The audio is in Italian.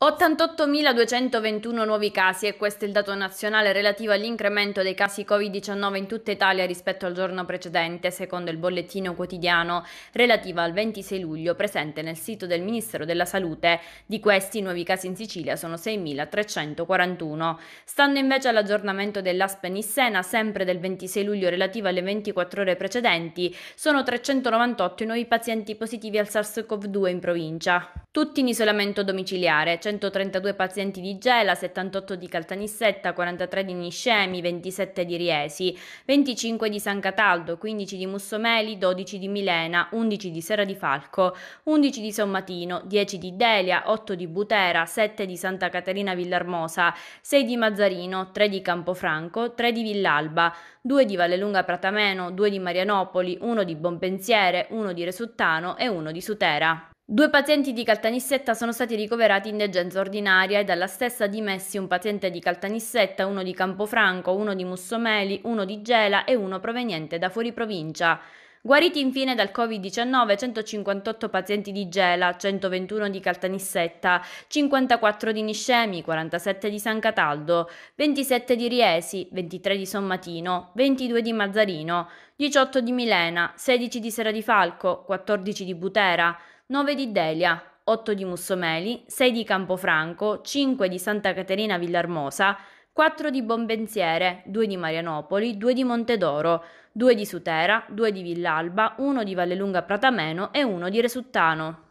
88.221 nuovi casi e questo è il dato nazionale relativo all'incremento dei casi Covid-19 in tutta Italia rispetto al giorno precedente, secondo il bollettino quotidiano relativo al 26 luglio presente nel sito del Ministero della Salute. Di questi i nuovi casi in Sicilia sono 6.341. Stando invece all'aggiornamento dell'Aspen Issena, sempre del 26 luglio relativo alle 24 ore precedenti, sono 398 i nuovi pazienti positivi al SARS-CoV-2 in provincia. Tutti in isolamento domiciliare, 132 pazienti di Gela, 78 di Caltanissetta, 43 di Niscemi, 27 di Riesi, 25 di San Cataldo, 15 di Mussomeli, 12 di Milena, 11 di Serra di Falco, 11 di Sommatino, 10 di Delia, 8 di Butera, 7 di Santa Caterina Villarmosa, 6 di Mazzarino, 3 di Campofranco, 3 di Villalba, 2 di Vallelunga Pratameno, 2 di Marianopoli, 1 di Bonpensiere, 1 di Resuttano e 1 di Sutera. Due pazienti di Caltanissetta sono stati ricoverati in degenza ordinaria e dalla stessa dimessi un paziente di Caltanissetta, uno di Campofranco, uno di Mussomeli, uno di Gela e uno proveniente da fuori provincia. Guariti infine dal Covid-19 158 pazienti di Gela, 121 di Caltanissetta, 54 di Niscemi, 47 di San Cataldo, 27 di Riesi, 23 di Sommatino, 22 di Mazzarino, 18 di Milena, 16 di Sera di Falco, 14 di Butera, 9 di Delia, 8 di Mussomeli, 6 di Campofranco, 5 di Santa Caterina Villarmosa, 4 di Bombenziere, 2 di Marianopoli, 2 di Montedoro, 2 di Sutera, 2 di Villalba, 1 di Vallelunga Pratameno e 1 di Resuttano.